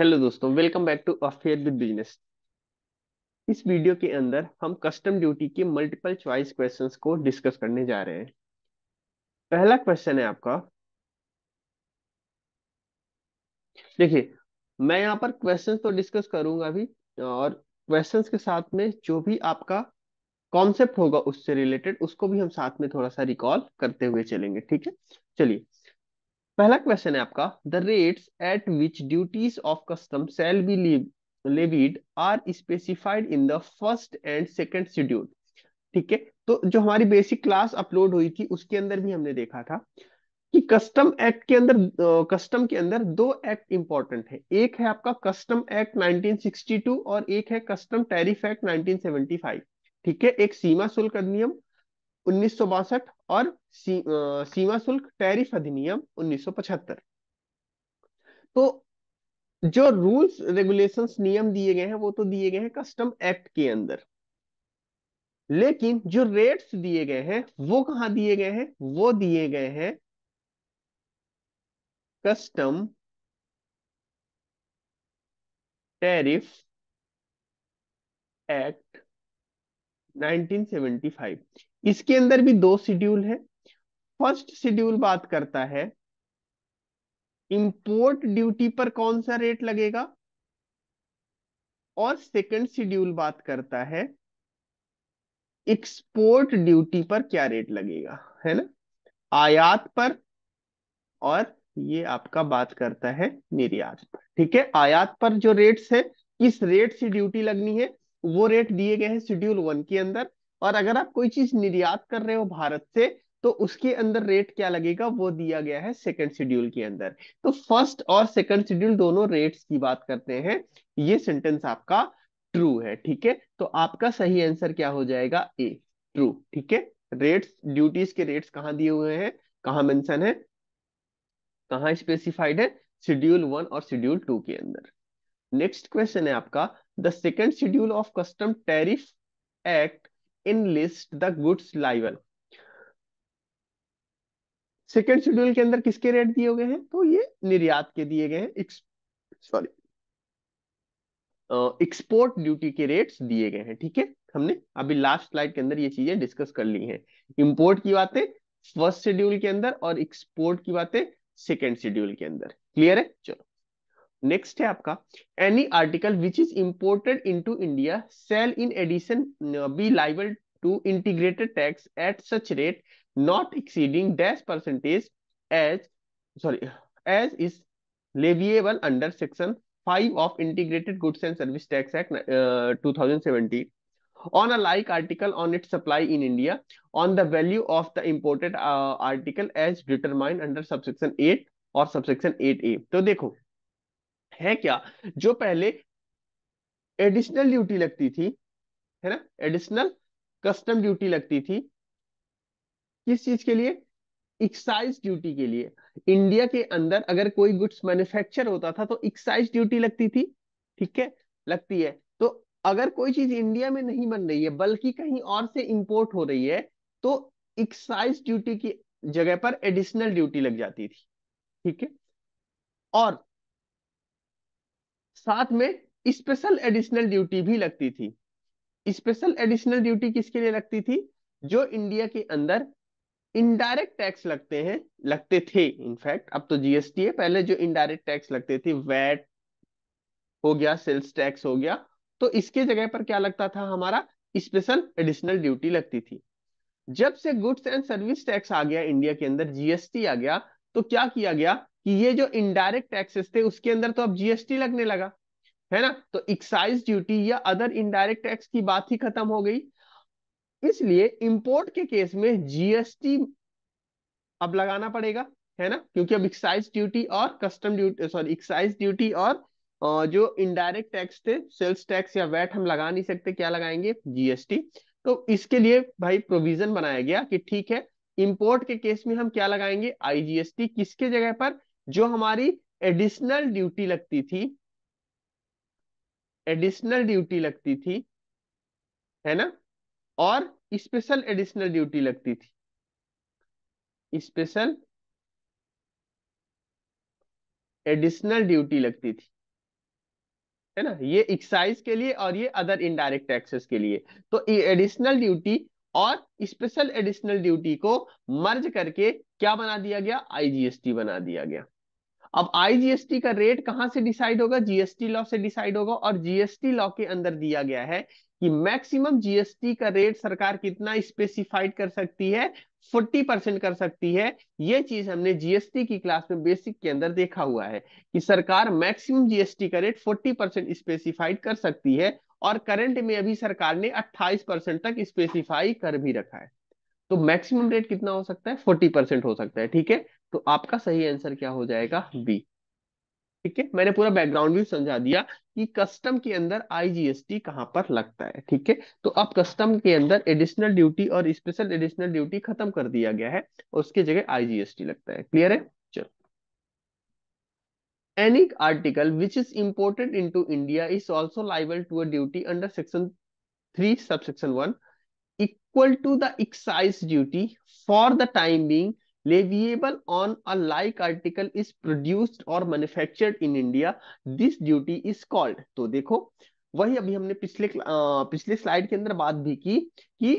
hello दोस्तों welcome back to affair with business इस वीडियो के अंदर हम कस्टम ड्यूटी के मल्टीपल चॉइस क्वेश्चंस को डिस्कस करने जा रहे हैं पहला क्वेश्चन है आपका देखिए मैं यहाँ पर क्वेश्चंस तो डिस्कस करूंगा अभी और क्वेश्चंस के साथ में जो भी आपका कॉन्सेप्ट होगा उससे रिलेटेड उसको भी हम साथ में थोड़ा सा रिकॉल करते हुए चलेंगे ठीक है चलिए पहला क्वेश्चन है आपका the rates at which duties of custom shall be levied are specified in the first and second schedule ठीक है तो जो हमारी बेसिक क्लास अपलोड हुई थी उसके अंदर भी हमने देखा था कि कस्टम एक्ट के अंदर कस्टम के अंदर दो एक्ट इंपॉर्टेंट है एक है आपका कस्टम एक्ट 1962 और एक है कस्टम टैरिफ एक्ट 1975 ठीक है एक सीमा शुल्क अधिनियम उन्नीस और सी, सीमा शुल्क टैरिफ अधिनियम उन्नीस तो जो रूल्स रेगुलेशंस नियम दिए गए हैं वो तो दिए गए हैं कस्टम एक्ट के अंदर लेकिन जो रेट्स दिए गए हैं वो कहा दिए गए हैं वो दिए गए हैं कस्टम टैरिफ एक्ट 1975 इसके अंदर भी दो शेड्यूल है फर्स्ट शेड्यूल बात करता है इंपोर्ट ड्यूटी पर कौन सा रेट लगेगा और सेकंड शेड्यूल बात करता है एक्सपोर्ट ड्यूटी पर क्या रेट लगेगा है ना आयात पर और ये आपका बात करता है निर्यात पर ठीक है आयात पर जो रेट्स है किस रेट से ड्यूटी लगनी है वो रेट दिए गए हैं शेड्यूल वन के अंदर और अगर आप कोई चीज निर्यात कर रहे हो भारत से तो उसके अंदर रेट क्या लगेगा वो दिया गया है सेकंड शेड्यूल के अंदर तो फर्स्ट और सेकंड शेड्यूल दोनों रेट्स की बात करते हैं ये सेंटेंस आपका ट्रू है ठीक है तो आपका सही आंसर क्या हो जाएगा ए ट्रू ठीक है रेट्स ड्यूटीज के रेट्स कहाँ दिए हुए हैं कहाँ मेंशन है कहाँ स्पेसिफाइड है शेड्यूल वन और शेड्यूल टू के अंदर नेक्स्ट क्वेश्चन है आपका the second schedule of custom tariff act list the goods लाइवल सेकेंड शेड्यूल के अंदर किसके रेट दिए गए हैं तो ये निर्यात के दिए गए हैं सॉरी एक्सपोर्ट ड्यूटी के रेट्स दिए गए हैं ठीक है हमने अभी लास्ट स्लाइड के अंदर ये चीजें डिस्कस कर ली हैं इंपोर्ट की बातें फर्स्ट शेड्यूल के अंदर और एक्सपोर्ट की बातें सेकेंड शेड्यूल के अंदर क्लियर है चलो नेक्स्ट है आपका any article which is imported into India shall in addition be liable to integrated tax at such rate not exceeding dash percentage as sorry as is leviable under section five of integrated goods and service tax act two thousand seventeen on a like article on its supply in india on the value of the imported uh, article as determined under subsection 8 or subsection 8a to so, dekho है क्या जो पहले additional duty लगती थी है ना additional custom duty लगती थी किस चीज के लिए एक्साइज ड्यूटी के लिए इंडिया के अंदर अगर कोई गुड्स मैन्युफैक्चर होता था तो एक्साइज ड्यूटी लगती थी ठीक है लगती है तो अगर कोई चीज इंडिया में नहीं बन रही है बल्कि कहीं और से इंपोर्ट हो रही है तो एक्साइज ड्यूटी की जगह पर एडिशनल ड्यूटी लग जाती थी ठीक है और साथ में स्पेशल एडिशनल ड्यूटी भी लगती थी स्पेशल एडिशनल ड्यूटी किसके लिए लगती थी जो इंडिया के अंदर इनडायरेक्ट टैक्स लगते हैं लगते थे इनफैक्ट अब तो जीएसटी है पहले जो इनडायरेक्ट टैक्स लगते थे वैट हो गया सेल्स टैक्स हो गया तो इसके जगह पर क्या लगता था हमारा स्पेशल एडिशनल ड्यूटी लगती थी जब से गुड्स एंड सर्विस टैक्स आ गया इंडिया के अंदर जीएसटी आ गया तो क्या किया गया कि ये जो इनडायरेक्ट टैक्सेस थे उसके अंदर तो अब जीएसटी लगने लगा है ना तो एक्साइज ड्यूटी या अदर इनडायरेक्ट टैक्स की बात ही खत्म हो गई इसलिए इंपोर्ट के केस में जीएसटी अब लगाना पड़ेगा है ना क्योंकि अब एक्साइज ड्यूटी और custom duty sorry excise duty और जो इनडायरेक्ट टैक्स थे सेल्स टैक्स या वैट हम लगा नहीं सकते क्या लगाएंगे जीएसटी तो इसके लिए भाई प्रोविजन बनाया गया कि ठीक है इंपोर्ट के केस में हम क्या लगाएंगे आईजीएसटी किसके जगह पर जो हमारी एडिशनल ड्यूटी लगती थी एडिशनल ड्यूटी लगती थी है ना और स्पेशल एडिशनल ड्यूटी लगती थी स्पेशल एडिशनल ड्यूटी लगती थी है ना ये एक्साइज के लिए और ये अदर इनडायरेक्ट टैक्सेस के लिए तो एडिशनल ड्यूटी और स्पेशल एडिशनल ड्यूटी को मर्ज करके क्या बना दिया गया आईजीएसटी बना दिया गया अब आईजीएसटी का रेट कहां से डिसाइड होगा जीएसटी लॉ से डिसाइड होगा और जीएसटी लॉ के अंदर दिया गया है कि मैक्सिमम जीएसटी का रेट सरकार कितना स्पेसिफाइड कर सकती है 40 परसेंट कर सकती है ये चीज हमने जीएसटी की क्लास में बेसिक के अंदर देखा हुआ है कि सरकार मैक्सिमम जीएसटी का रेट 40 परसेंट स्पेसिफाइड कर सकती है और करंट में अभी सरकार ने 28 परसेंट तक स्पेसिफाई कर भी रखा है तो मैक्सिमम रेट कितना हो सकता है 40 परसेंट हो सकता है ठीक है तो आपका सही आंसर क्या हो जाएगा बी ठीक है मैंने पूरा बैकग्राउंड भी समझा दिया कि कस्टम के अंदर आईजीएसटी कहां पर लगता है ठीक है तो अब कस्टम के अंदर एडिशनल ड्यूटी और स्पेशल एडिशनल ड्यूटी खत्म कर दिया गया है और उसकी जगह आईजीएसटी लगता है क्लियर है चलो article which is imported in India is also liable to a duty under section three sub section one equal to the excise duty for the time being leviable on a like article is produced और manufactured in India this duty is called तो देखो वही अभी हमने पिछले पिछले slide के अंदर बात भी की कि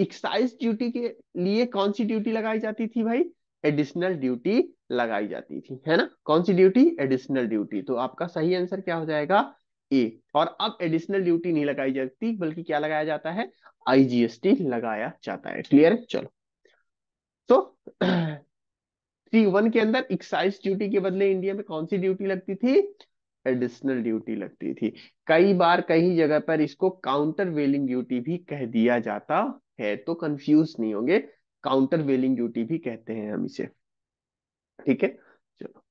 एक्साइज ड्यूटी के लिए कौन सी ड्यूटी लगाई जाती थी भाई एडिशनल ड्यूटी लगाई जाती थी है ना कौन सी ड्यूटी एडिशनल ड्यूटी तो आपका सही आंसर क्या हो जाएगा ए और अब एडिशनल ड्यूटी नहीं लगाई जाती बल्कि क्या लगाया जाता है आईजीएसटी लगाया जाता है क्लियर चलो तो थ्री वन के अंदर एक्साइज ड्यूटी के बदले इंडिया में कौन सी ड्यूटी लगती थी एडिशनल ड्यूटी लगती थी कई बार कई जगह पर इसको काउंटर वेलिंग ड्यूटी भी कह दिया जाता है तो कंफ्यूज नहीं होंगे काउंटर वेलिंग ड्यूटी भी कहते हैं हम इसे ठीक है चलो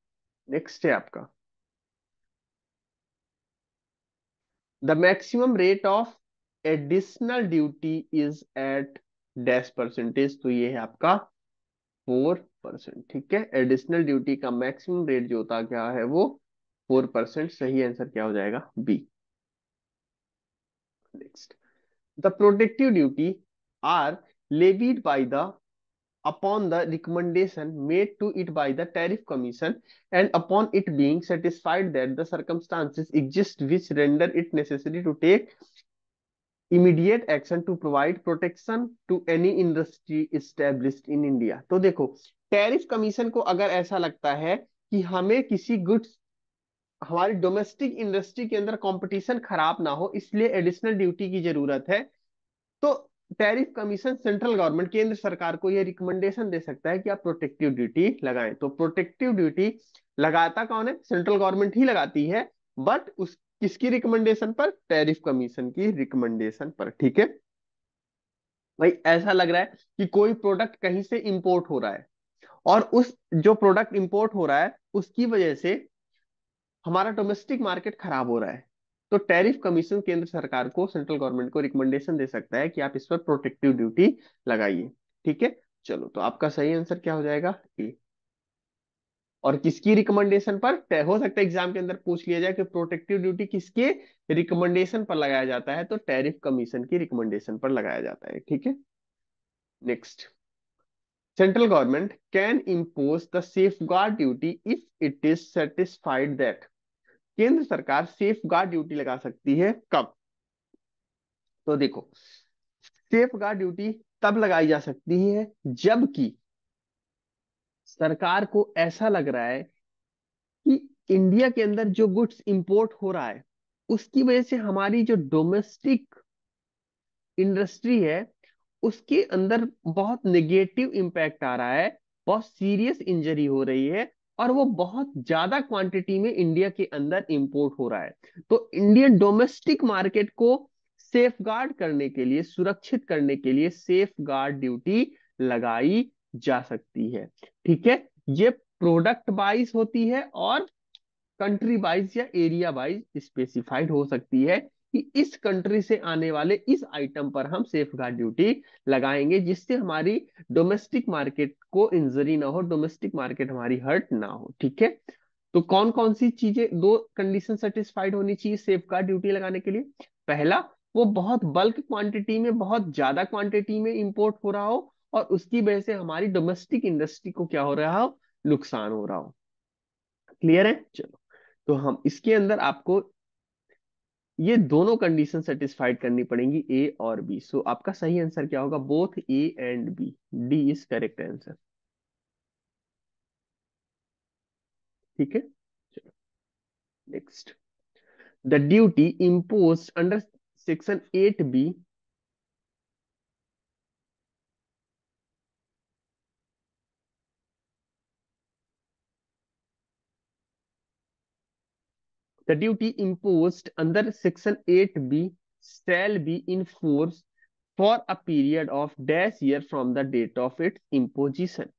नेक्स्ट है आपका the maximum rate of additional duty is at dash percentage तो ये है आपका फोर परसेंट ठीक है एडिशनल ड्यूटी का मैक्सिमम रेट जो होता क्या है वो फोर परसेंट सही आंसर क्या हो जाएगा B next the protective duty are levied by the upon the recommendation made to it by the tariff commission and upon it being satisfied that the circumstances exist which render it necessary to take immediate action to provide protection to any industry established in India तो देखो tariff commission को अगर ऐसा लगता है कि हमें किसी गुड्स हमारी डोमेस्टिक इंडस्ट्री के अंदर कंपटीशन खराब ना हो इसलिए एडिशनल ड्यूटी की जरूरत है तो टैरिफ कमीशन सेंट्रल गवर्नमेंट केंद्र सरकार को यह रिकमेंडेशन दे सकता है कि आप प्रोटेक्टिव ड्यूटी लगाएं तो प्रोटेक्टिव ड्यूटी लगाता कौन है सेंट्रल गवर्नमेंट ही लगाती है बट उस किसकी रिकमेंडेशन पर टैरिफ कमीशन की रिकमेंडेशन पर ठीक है भाई ऐसा लग रहा है कि कोई प्रोडक्ट कहीं से इंपोर्ट हो रहा है और उस जो प्रोडक्ट इंपोर्ट हो रहा है उसकी वजह से हमारा डोमेस्टिक मार्केट खराब हो रहा है तो टैरिफ कमीशन केंद्र सरकार को सेंट्रल गवर्नमेंट को रिकमेंडेशन दे सकता है कि आप इस पर प्रोटेक्टिव ड्यूटी लगाइए ठीक है चलो तो आपका सही आंसर क्या हो जाएगा ए और किसकी रिकमेंडेशन पर हो सकता है एग्जाम के अंदर पूछ लिया जाए कि प्रोटेक्टिव ड्यूटी किसके रिकमेंडेशन पर लगाया जाता है तो टैरिफ कमीशन की रिकमेंडेशन पर लगाया जाता है ठीक है next central government can impose the safeguard duty if it is satisfied that केंद्र सरकार सेफ गार्ड ड्यूटी लगा सकती है कब तो देखो सेफ गार्ड ड्यूटी तब लगाई जा सकती है जबकि सरकार को ऐसा लग रहा है कि इंडिया के अंदर जो गुड्स इंपोर्ट हो रहा है उसकी वजह से हमारी जो डोमेस्टिक इंडस्ट्री है उसके अंदर बहुत नेगेटिव इंपैक्ट आ रहा है बहुत सीरियस इंजरी हो रही है और वो बहुत ज्यादा क्वांटिटी में इंडिया के अंदर इंपोर्ट हो रहा है तो इंडियन डोमेस्टिक मार्केट को सेफ गार्ड करने के लिए सुरक्षित करने के लिए सेफ गार्ड ड्यूटी लगाई जा सकती है ठीक है ये प्रोडक्ट वाइज होती है और कंट्री वाइज या एरिया वाइज स्पेसिफाइड हो सकती है कि इस कंट्री से आने वाले इस आइटम पर हम सेफ गार्ड ड्यूटी लगाएंगे जिससे हमारी डोमेस्टिक मार्केट को इंजरी ना हो डोमेस्टिक मार्केट हमारी हर्ट ना हो ठीक है तो कौन कौन सी चीजें दो कंडीशन सेटिस्फाइड होनी चाहिए सेफ गार्ड ड्यूटी लगाने के लिए पहला वो बहुत बल्क क्वांटिटी में बहुत ज्यादा क्वांटिटी में इंपोर्ट हो रहा हो और उसकी वजह से हमारी डोमेस्टिक इंडस्ट्री को क्या हो रहा हो नुकसान हो रहा हो क्लियर है चलो तो हम इसके अंदर आपको ये दोनों कंडीशन सेटिस्फाइड करनी पड़ेंगी ए और बी सो so, आपका सही आंसर क्या होगा both A and B D is correct answer ठीक है चलो next the duty impose under section eight B the duty imposed under section 8b shall be in force for a period of dash year from the date of its imposition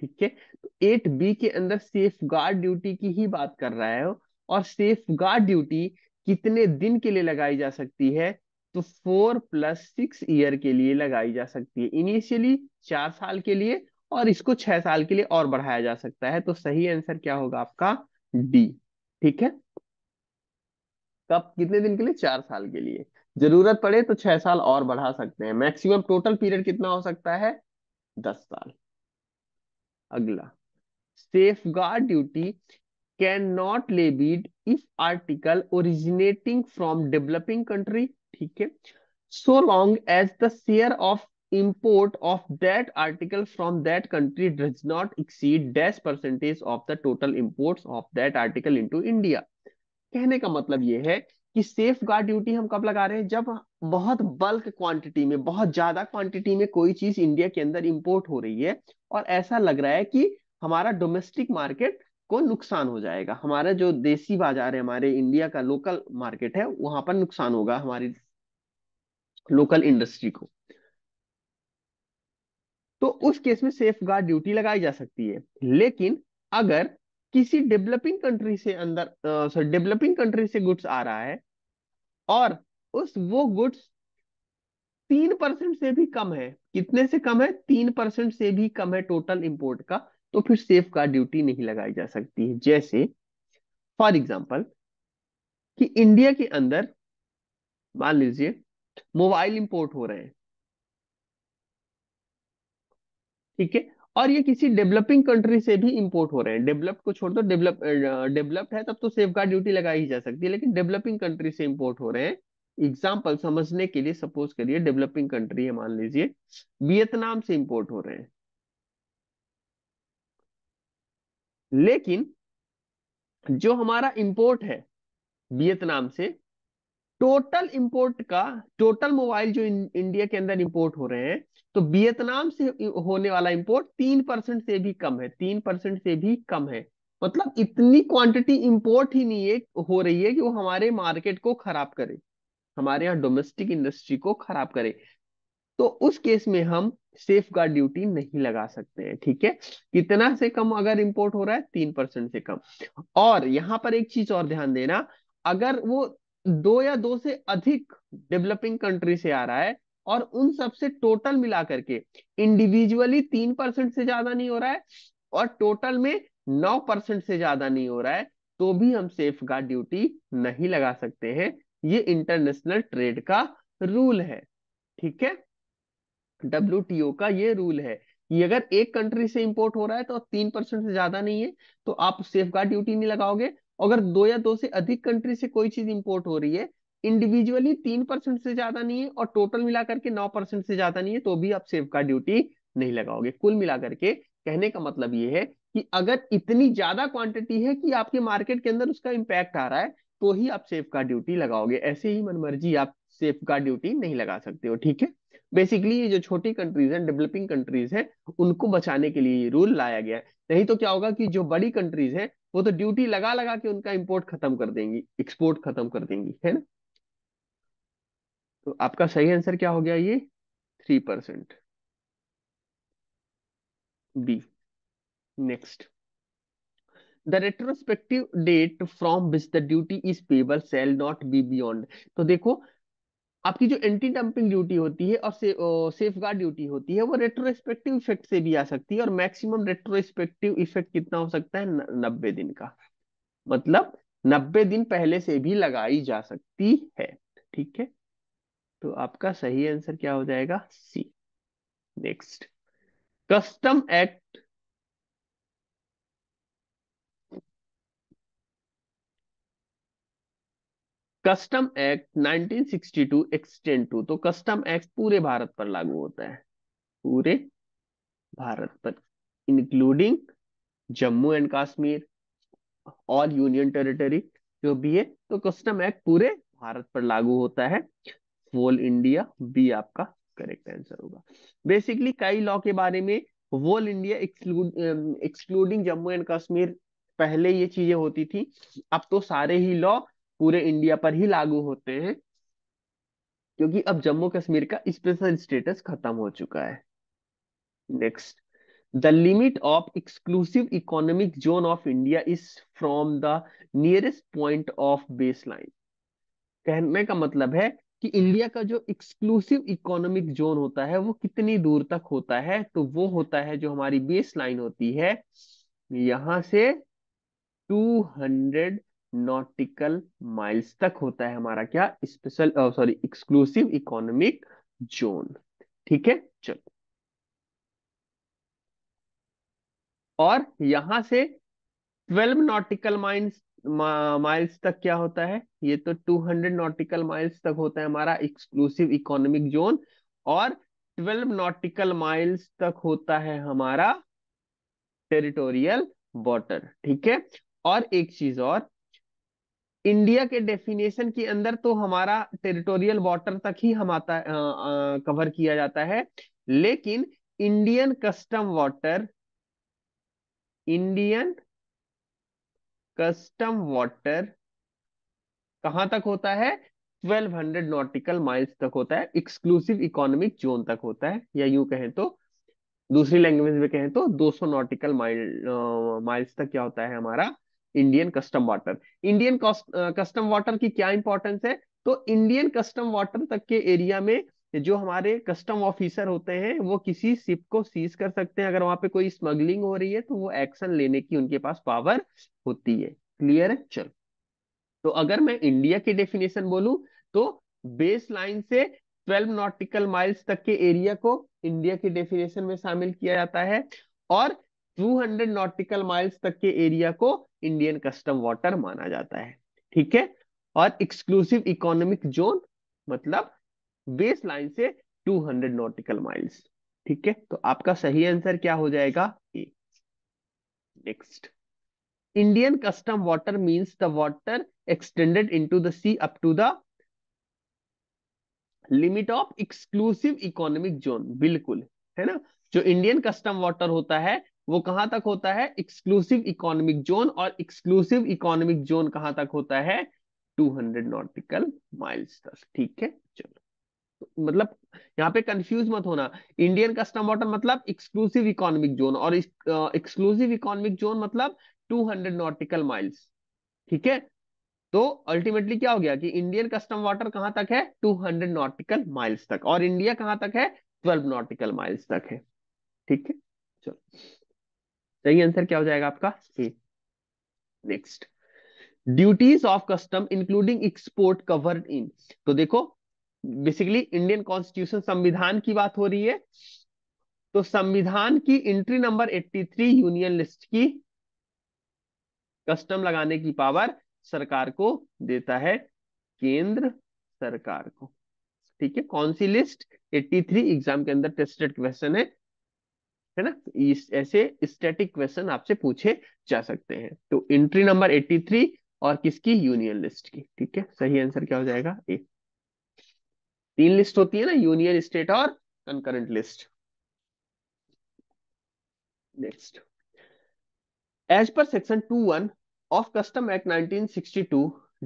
ठीक है तो eight B के अंदर safe safeguard duty की ही बात कर रहा है और सेफ गार्ड ड्यूटी कितने दिन के लिए लगाई जा सकती है तो फोर प्लस सिक्स ईयर के लिए लगाई जा सकती है इनिशियली चार साल के लिए और इसको छह साल के लिए और बढ़ाया जा सकता है तो सही आंसर क्या होगा आपका डी ठीक है कब कितने दिन के लिए चार साल के लिए जरूरत पड़े तो छह साल और बढ़ा सकते हैं मैक्सिमम टोटल पीरियड कितना हो सकता है दस साल अगला safeguard duty can not levied if article originating from developing country ठीक है so long as the share of import of that article from that country does not exceed dash percentage of the total import of that article into India कहने का मतलब ये है कि safe safeguard duty हम कब लगा रहे हैं जब बहुत बल्क क्वांटिटी में बहुत ज्यादा क्वांटिटी में कोई चीज इंडिया के अंदर इंपोर्ट हो रही है और ऐसा लग रहा है कि हमारा डोमेस्टिक मार्केट को नुकसान हो जाएगा हमारा जो देसी बाजार है हमारे इंडिया का लोकल मार्केट है वहां पर नुकसान होगा हमारी लोकल इंडस्ट्री को तो उस केस में सेफ गार्ड ड्यूटी लगाई जा सकती है लेकिन अगर किसी डेवलपिंग कंट्री से अंदर सॉरी डेवलपिंग कंट्री से गुड्स आ रहा है और उस वो गुड्स तीन परसेंट से भी कम है कितने से कम है तीन परसेंट से भी कम है टोटल इंपोर्ट का तो फिर सेफ का ड्यूटी नहीं लगाई जा सकती है जैसे फॉर एग्जाम्पल कि इंडिया के अंदर मान लीजिए मोबाइल इंपोर्ट हो रहे हैं ठीक है और ये किसी डेवलपिंग कंट्री से भी इंपोर्ट हो रहे हैं डेवलप्ड को छोड़ दो डेवलप डेवलप्ड है तब तो सेफ गार्ड ड्यूटी लगाई ही जा सकती है लेकिन डेवलपिंग कंट्री से इंपोर्ट हो रहे हैं एग्जाम्पल समझने के लिए सपोज करिए डेवलपिंग कंट्री है मान लीजिए वियतनाम से इंपोर्ट हो रहे हैं लेकिन जो हमारा इंपोर्ट है वियतनाम से टोटल इंपोर्ट का टोटल मोबाइल जो इंडिया के अंदर इंपोर्ट हो रहे हैं तो वियतनाम से होने वाला इंपोर्ट तीन परसेंट से भी कम है तीन परसेंट से भी कम है मतलब इतनी क्वांटिटी इंपोर्ट ही नहीं है हो रही है कि वो हमारे मार्केट को खराब करे हमारे यहाँ डोमेस्टिक इंडस्ट्री को खराब करे तो उस केस में हम सेफ गार्ड ड्यूटी नहीं लगा सकते हैं ठीक है कितना से कम अगर इंपोर्ट हो रहा है तीन परसेंट से कम और यहाँ पर एक चीज और ध्यान देना अगर वो दो या दो से अधिक डेवलपिंग कंट्री से आ रहा है और उन सब से टोटल मिला करके इंडिविजुअली तीन परसेंट से ज्यादा नहीं हो रहा है और टोटल में नौ परसेंट से ज्यादा नहीं हो रहा है तो भी हम सेफ गार्ड ड्यूटी नहीं लगा सकते हैं ये इंटरनेशनल ट्रेड का रूल है ठीक है डब्ल्यू का ये रूल है कि अगर एक कंट्री से इंपोर्ट हो रहा है तो तीन परसेंट से ज्यादा नहीं है तो आप सेफ गार्ड ड्यूटी नहीं लगाओगे अगर दो या दो से अधिक कंट्री से कोई चीज इंपोर्ट हो रही है इंडिविजुअली तीन परसेंट से ज्यादा नहीं है और टोटल मिलाकर के नौ परसेंट से ज्यादा नहीं है तो भी आप सेफ का ड्यूटी नहीं लगाओगे कुल मिलाकर के कहने का मतलब ये है कि अगर इतनी ज्यादा क्वांटिटी है कि आपके मार्केट के अंदर उसका इम्पैक्ट आ रहा है तो ही आप सेफ का ड्यूटी लगाओगे ऐसे ही मनमर्जी आप सेफ का ड्यूटी नहीं लगा सकते हो ठीक है बेसिकली ये जो छोटी कंट्रीज हैं डेवलपिंग कंट्रीज हैं उनको बचाने के लिए ये रूल लाया गया है नहीं तो क्या होगा कि जो बड़ी कंट्रीज हैं वो तो ड्यूटी लगा लगा के उनका इम्पोर्ट खत्म कर देंगी एक्सपोर्ट खत्म कर देंगी है ना तो आपका सही आंसर क्या हो गया ये three percent B next the retrospective date from which the duty is payable shall not be beyond तो देखो आपकी जो एंटी डंपिंग ड्यूटी होती है और सेफ गार्ड ड्यूटी होती है वो रेट्रोस्पेक्टिव इफेक्ट से भी आ सकती है और मैक्सिमम रेट्रोस्पेक्टिव इफेक्ट कितना हो सकता है नब्बे दिन का मतलब नब्बे दिन पहले से भी लगाई जा सकती है ठीक है तो आपका सही आंसर क्या हो जाएगा C next custom act custom act 1962 extend to तो कस्टम एक्ट पूरे भारत पर लागू होता है पूरे भारत पर including Jammu and Kashmir all union territory जो भी है तो कस्टम एक्ट पूरे भारत पर लागू होता है वोल इंडिया बी आपका करेक्ट आंसर होगा बेसिकली कई लॉ के बारे में whole India excluding Jammu and Kashmir पहले ये चीजें होती थी अब तो सारे ही लॉ पूरे इंडिया पर ही लागू होते हैं क्योंकि अब जम्मू कश्मीर का स्पेशल स्टेटस खत्म हो चुका है next the limit of exclusive economic zone of India is from the nearest point of base line कहने का मतलब है कि इंडिया का जो एक्सक्लूसिव इकोनॉमिक जोन होता है वो कितनी दूर तक होता है तो वो होता है जो हमारी बेस लाइन होती है यहां से टू हंड्रेड नॉटिकल माइल्स तक होता है हमारा क्या special sorry exclusive economic zone ठीक है चलो और यहां से 12 नॉटिकल माइल्स माइल्स तक क्या होता है ये तो 200 नॉटिकल माइल्स तक होता है हमारा एक्सक्लूसिव इकोनॉमिक जोन और 12 नॉटिकल माइल्स तक होता है हमारा टेरिटोरियल बॉर्डर ठीक है और एक चीज और इंडिया के डेफिनेशन के अंदर तो हमारा टेरिटोरियल वाटर तक ही हम आता आ, आ, कवर किया जाता है लेकिन Indian custom water Indian custom water कहां तक होता है 1200 नॉटिकल माइल्स तक होता है एक्सक्लूसिव इकोनॉमिक जोन तक होता है या यूं कहें तो दूसरी लैंग्वेज में कहें तो 200 नॉटिकल माइल माइल्स तक क्या होता है हमारा Indian custom water Indian custom water की क्या इंपॉर्टेंस है तो इंडियन कस्टम वाटर तक के एरिया में जो हमारे कस्टम ऑफिसर होते हैं वो किसी सिप को सीज कर सकते हैं अगर वहां पे कोई स्मगलिंग हो रही है तो वो एक्शन लेने की उनके पास पावर होती है क्लियर है चल तो अगर मैं इंडिया की डेफिनेशन बोलूं तो बेस लाइन से 12 नॉटिकल माइल्स तक के एरिया को इंडिया की डेफिनेशन में शामिल किया जाता है और 200 नॉटिकल माइल्स तक के एरिया को इंडियन कस्टम वाटर माना जाता है ठीक है और एक्सक्लूसिव इकोनॉमिक जोन मतलब बेस लाइन से 200 नॉटिकल माइल्स ठीक है तो आपका सही आंसर क्या हो जाएगा A next Indian custom water means the water extended into the sea up to the limit of exclusive economic zone बिल्कुल है ना जो इंडियन कस्टम वाटर होता है वो कहां तक होता है एक्सक्लूसिव इकोनॉमिक जोन और एक्सक्लूसिव इकोनॉमिक जोन कहां तक होता है 200 नॉटिकल माइल्स तक ठीक है चलो तो मतलब यहाँ पे कंफ्यूज मत होना इंडियन कस्टम वाटर मतलब एक्सक्लूसिव इकोनॉमिक जोन और एक्सक्लूसिव इकोनॉमिक जोन मतलब 200 नॉटिकल माइल्स ठीक है तो अल्टीमेटली क्या हो गया कि इंडियन कस्टम वाटर कहां तक है 200 नॉटिकल माइल्स तक और इंडिया कहां तक है 12 नॉटिकल माइल्स तक है ठीक है चलो सही आंसर क्या हो जाएगा आपका A next duties of custom including export covered in तो देखो बेसिकली इंडियन कॉन्स्टिट्यूशन संविधान की बात हो रही है तो संविधान की एंट्री नंबर 83 यूनियन लिस्ट की कस्टम लगाने की पावर सरकार को देता है केंद्र सरकार को ठीक है कौन सी लिस्ट 83 एग्जाम के अंदर टेस्टेड क्वेश्चन है है ना तो ऐसे स्टैटिक क्वेश्चन आपसे पूछे जा सकते हैं तो एंट्री नंबर 83 और किसकी यूनियन लिस्ट की ठीक है सही आंसर क्या हो जाएगा ए तीन लिस्ट होती है ना यूनियन स्टेट और concurrent list next as per section two one of custom act 1962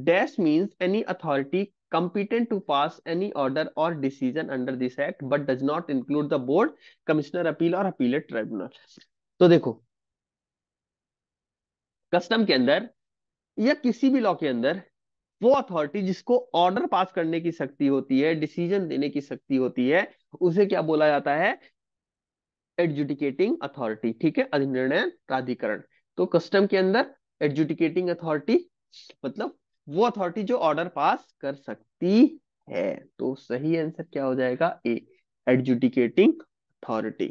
dash means any authority competent to pass any order or decision under this act but does not include the board commissioner appeal or appellate tribunal तो dekho custom ke andar ya kisi bhi law ke andar वो authority जिसको order pass करने की शक्ति होती है decision देने की शक्ति होती है उसे क्या बोला जाता है एडजुडिकेटिंग अथॉरिटी ठीक है अधिनिर्णय प्राधिकरण तो कस्टम के अंदर एडजुडिकेटिंग अथॉरिटी मतलब वो अथॉरिटी जो ऑर्डर पास कर सकती है तो सही आंसर क्या हो जाएगा ए एडजुडिकेटिंग अथॉरिटी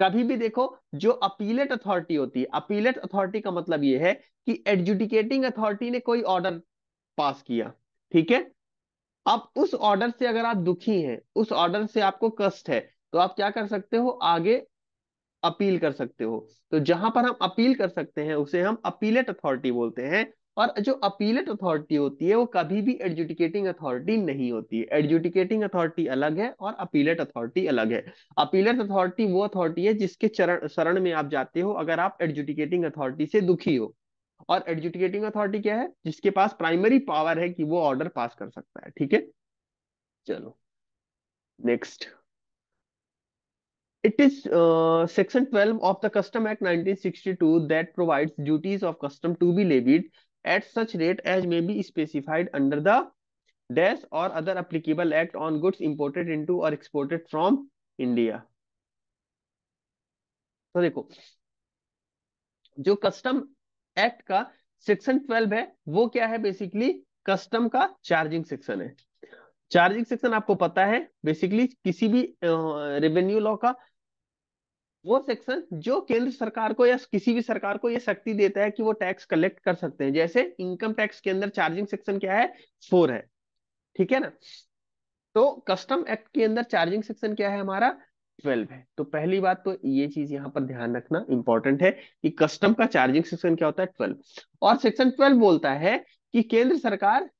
कभी भी देखो जो अपीलेट अथॉरिटी होती है अपीलेट अथॉरिटी का मतलब यह है कि एडजुडिकेटिंग अथॉरिटी ने कोई ऑर्डर पास किया ठीक है अब उस ऑर्डर से अगर आप दुखी हैं उस ऑर्डर से आपको कष्ट है तो आप क्या कर सकते हो आगे अपील कर सकते हो तो जहां पर हम अपील कर सकते हैं उसे हम अपीलेट अथॉरिटी बोलते हैं और जो अपीलेट अथॉरिटी होती है वो कभी भी एडजुडिकेटिंग अथॉरिटी नहीं होती है एडजुडिकेटिंग अथॉरिटी अलग है और अपीलेट अथॉरिटी अलग है अपीलेट अथॉरिटी वो अथॉरिटी है जिसके चरण शरण में आप जाते हो अगर आप एडजुडिकेटिंग अथॉरिटी से दुखी हो और एडजुडिकेटिंग अथॉरिटी क्या है जिसके पास प्राइमरी पावर है कि वो ऑर्डर पास कर सकता है ठीक है चलो next is section twelve of 12 custom act nineteen sixty 1962 that provide duties of custom to be levied at such rate as may be specified under the dash or other applicable act on goods imported into or exported from India तो देखो जो custom act का section twelve है वो क्या है basically custom का charging section है चार्जिंग सेक्शन आपको पता है बेसिकली किसी भी रेवेन्यू लॉ का वो सेक्शन जो केंद्र सरकार को या किसी भी सरकार को ये शक्ति देता है कि वो टैक्स कलेक्ट कर सकते हैं जैसे इनकम टैक्स के अंदर चार्जिंग सेक्शन क्या है फोर है ठीक है ना तो कस्टम एक्ट के अंदर चार्जिंग सेक्शन क्या है हमारा ट्वेल्व है तो पहली बात तो ये चीज यहाँ पर ध्यान रखना इंपॉर्टेंट है कि कस्टम का चार्जिंग सेक्शन क्या होता है ट्वेल्व और सेक्शन ट्वेल्व बोलता है कि केंद्र सरकार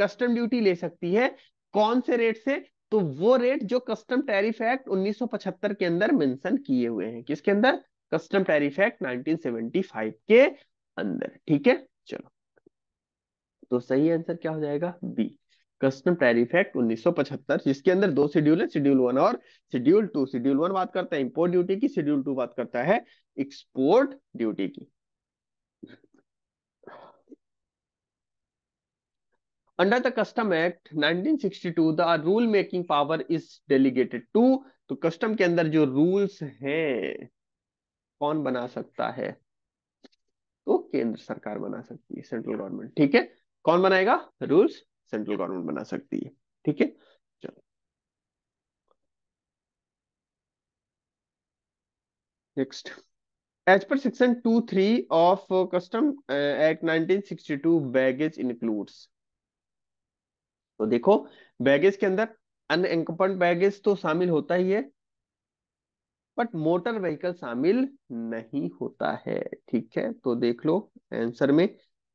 कस्टम ड्यूटी ले सकती है कौन से रेट से तो वो रेट जो कस्टम टैरिफ एक्ट 1975 के अंदर मेंशन किए हुए हैं किसके अंदर कस्टम टैरिफ एक्ट 1975 के अंदर ठीक है चलो तो सही आंसर क्या हो जाएगा बी कस्टम टैरिफ एक्ट 1975 जिसके अंदर दो शेड्यूल है शेड्यूल वन और शेड्यूल टू शेड्यूल वन बात करता है इंपोर्ट ड्यूटी की शेड्यूल टू बात करता है एक्सपोर्ट ड्यूटी की under the custom act 1962, the rule making power is delegated to तो कस्टम के अंदर जो रूल्स हैं कौन बना सकता है तो केंद्र सरकार बना सकती है सेंट्रल गवर्नमेंट ठीक है कौन बनाएगा रूल्स सेंट्रल गवर्नमेंट बना सकती है ठीक है चलो next as per section two three of custom act 1962 baggage includes तो देखो बैगेज के अंदर अनएंकम्पर्ड बैगेज तो शामिल होता ही है बट मोटर व्हीकल शामिल नहीं होता है ठीक है तो देख लो आंसर में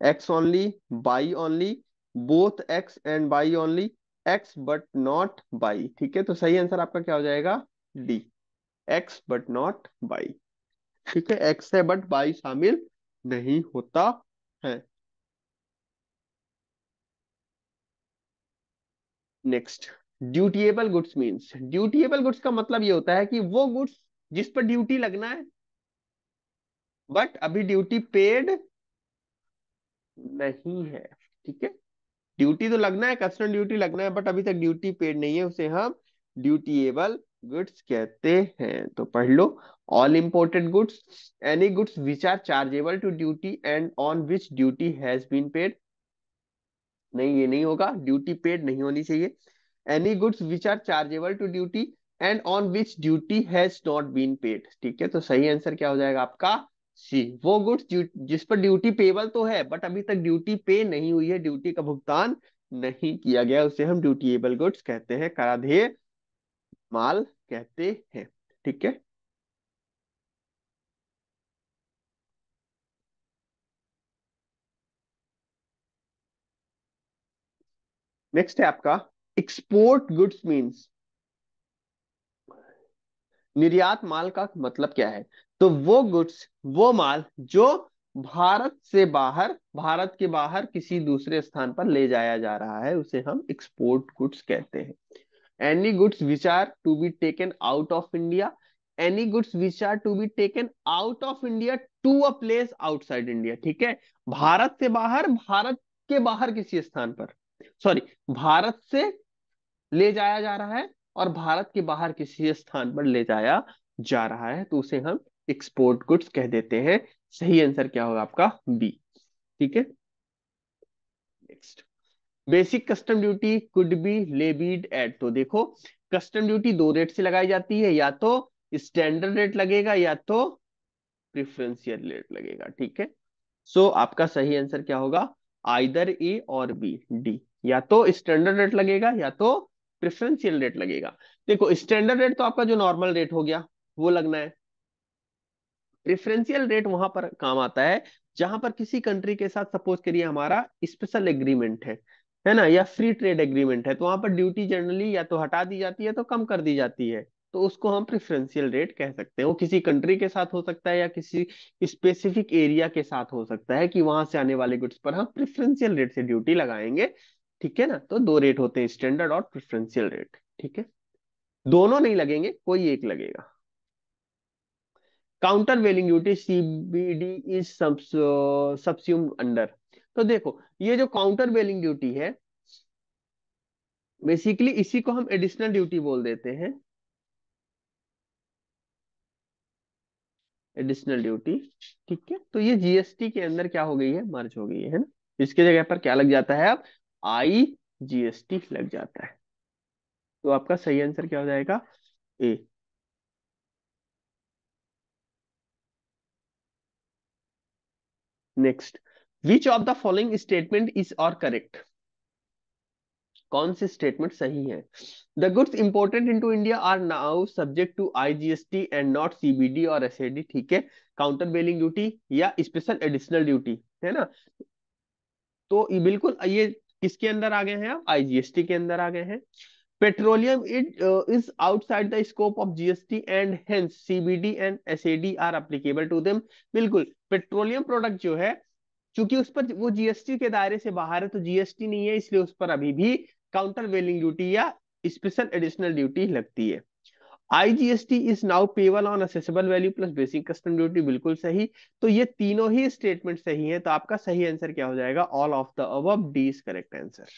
X only Y only both X and Y only X but not Y ठीक है तो सही आंसर आपका क्या हो जाएगा D X but not Y ठीक है एक्स है बट बाई शामिल नहीं होता है next dutiable goods means dutiable goods का मतलब ये होता है कि वो गुड्स जिस पर ड्यूटी लगना है बट अभी ड्यूटी पेड नहीं है ठीक है ड्यूटी तो लगना है कस्टम ड्यूटी लगना है बट अभी तक ड्यूटी पेड नहीं है उसे हम ड्यूटीएबल गुड्स कहते हैं तो पढ़ लो all imported goods any goods which are chargeable to duty and on which duty has been paid नहीं ये नहीं होगा ड्यूटी पेड नहीं होनी चाहिए any goods which are chargeable to duty and on which duty has not been paid ठीक है तो सही आंसर क्या हो जाएगा आपका सी वो गुड्स जिस पर ड्यूटी पेबल तो है बट अभी तक ड्यूटी पे नहीं हुई है ड्यूटी का भुगतान नहीं किया गया उसे हम ड्यूटीएबल गुड्स कहते हैं कराधेय माल कहते हैं ठीक है नेक्स्ट है आपका एक्सपोर्ट गुड्स मीन्स निर्यात माल का मतलब क्या है तो वो गुड्स वो माल जो भारत से बाहर भारत के बाहर किसी दूसरे स्थान पर ले जाया जा रहा है उसे हम एक्सपोर्ट गुड्स कहते हैं any goods which are to be taken out of India any goods which are to be taken out of India to a place outside India ठीक है भारत से बाहर भारत के बाहर किसी स्थान पर सॉरी भारत से ले जाया जा रहा है और भारत के बाहर किसी स्थान पर ले जाया जा रहा है तो उसे हम एक्सपोर्ट गुड्स कह देते हैं सही आंसर क्या होगा आपका बी ठीक है next basic custom duty could be levied at तो देखो कस्टम ड्यूटी दो रेट से लगाई जाती है या तो स्टैंडर्ड रेट लगेगा या तो प्रिफरेंशियल रेट लगेगा ठीक है सो so, आपका सही आंसर क्या होगा आइदर ए और बी डी या तो स्टैंडर्ड रेट लगेगा या तो प्रिफरेंशियल रेट लगेगा देखो स्टैंडर्ड रेट तो आपका जो नॉर्मल रेट हो गया वो लगना है प्रिफरेंशियल रेट वहां पर काम आता है जहां पर किसी कंट्री के साथ सपोज करिए हमारा स्पेशल एग्रीमेंट है है ना या फ्री ट्रेड एग्रीमेंट है तो वहां पर ड्यूटी जनरली या तो हटा दी जाती है तो कम कर दी जाती है तो उसको हम प्रेफरेंशियल रेट कह सकते हैं वो किसी कंट्री के साथ हो सकता है या किसी स्पेसिफिक एरिया के साथ हो सकता है कि वहां से आने वाले गुड्स पर हम प्रेफरेंशियल रेट से ड्यूटी लगाएंगे ठीक है ना तो दो रेट होते हैं स्टैंडर्ड और प्रेफरेंशियल रेट ठीक है दोनों नहीं लगेंगे कोई एक लगेगा countervailing duty CVD is subsumed under तो देखो ये जो काउंटर वेलिंग ड्यूटी है बेसिकली इसी को हम एडिशनल ड्यूटी बोल देते हैं एडिशनल ड्यूटी ठीक है तो ये जीएसटी के अंदर क्या हो गई है मर्ज हो गई है ना इसके जगह पर क्या लग जाता है अब आई जीएसटी लग जाता है तो आपका सही आंसर क्या हो जाएगा A next which of the following statement is or correct कौन सी स्टेटमेंट सही है the goods imported into India are now subject to I G S T and not C B D or S A D ठीक है countervailing duty या special additional duty है ना तो ये बिल्कुल ये किसके अंदर आ गए हैं आप आई जी एस टी के अंदर आ गए हैं petroleum it is outside the scope of GST and hence CVD and SAD are applicable to them बिल्कुल पेट्रोलियम प्रोडक्ट जो है क्योंकि उस पर वो जीएसटी के दायरे से बाहर है तो जीएसटी नहीं है इसलिए उस पर अभी भी काउंटर वेलिंग ड्यूटी या स्पेशल एडिशनल ड्यूटी लगती है IGST is now payable on assessable value plus basic custom duty बिल्कुल सही तो ये तीनों ही स्टेटमेंट सही हैं तो आपका सही आंसर क्या हो जाएगा all of the above D is correct answer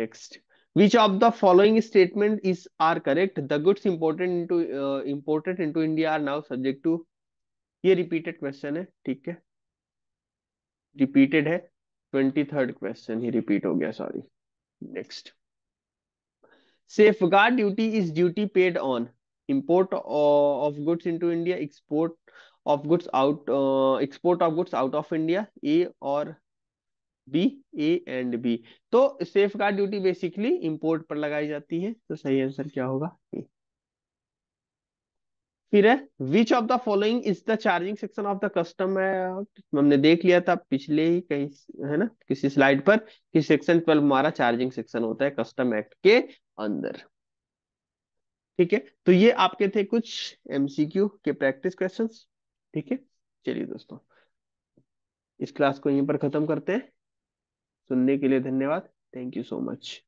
next which of the following statement is are correct the goods imported into uh, imported into india are now subject to ये repeated question है ठीक है repeated है 23rd question ही repeat हो गया sorry next safeguard duty is duty paid on import uh, of goods into india export of goods out uh, export of goods out of india a or B A and B तो safeguard duty basically import पर लगाई जाती है तो सही answer क्या होगा A फिर है which of the following is the charging section of the custom हमने देख लिया था पिछले ही कहीं है ना किसी स्लाइड पर कि सेक्शन ट्वेल्व हमारा चार्जिंग सेक्शन होता है कस्टम एक्ट के अंदर ठीक है तो ये आपके थे कुछ एमसीक्यू के प्रैक्टिस क्वेश्चन ठीक है चलिए दोस्तों इस क्लास को यहीं पर खत्म करते हैं सुनने के लिए धन्यवाद थैंक यू सो मच